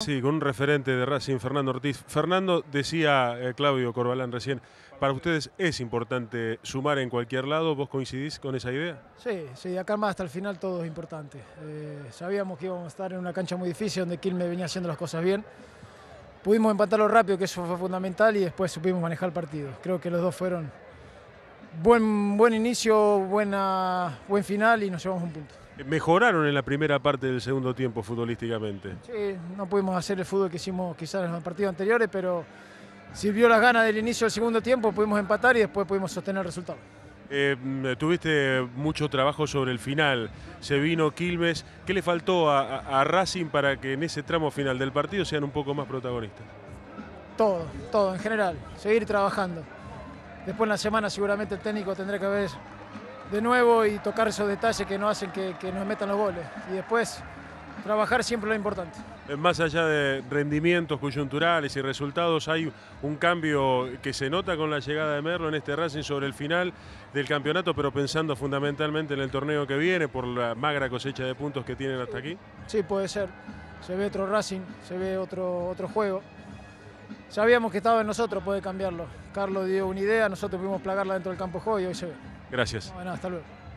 Sí, con un referente de Racing, Fernando Ortiz. Fernando, decía eh, Claudio Corbalán recién, para ustedes es importante sumar en cualquier lado, ¿vos coincidís con esa idea? Sí, sí, acá más hasta el final todo es importante. Eh, sabíamos que íbamos a estar en una cancha muy difícil donde Quilmes venía haciendo las cosas bien. Pudimos empatarlo rápido, que eso fue fundamental, y después supimos manejar el partido. Creo que los dos fueron buen, inicio, buena, buen final y nos llevamos un punto. Mejoraron en la primera parte del segundo tiempo futbolísticamente. Sí, no pudimos hacer el fútbol que hicimos quizás en los partidos anteriores, pero sirvió las ganas del inicio del segundo tiempo, pudimos empatar y después pudimos sostener el resultado. Eh, tuviste mucho trabajo sobre el final, se vino Quilmes. ¿Qué le faltó a, Racing para que en ese tramo final del partido sean un poco más protagonistas? Todo, todo en general, seguir trabajando. Después en la semana seguramente el técnico tendrá que ver de nuevo y tocar esos detalles que no hacen que, nos metan los goles. Y después trabajar siempre lo importante. Más allá de rendimientos coyunturales y resultados, hay un cambio que se nota con la llegada de Merlo en este Racing sobre el final del campeonato, pero pensando fundamentalmente en el torneo que viene por la magra cosecha de puntos que tienen hasta aquí. Sí, puede ser. Se ve otro Racing, se ve otro, otro juego sabíamos que estaba en nosotros puede cambiarlo. Carlos dio una idea, nosotros pudimos plagarla dentro del campo de juego y hoy se ve. Gracias. Bueno, hasta luego.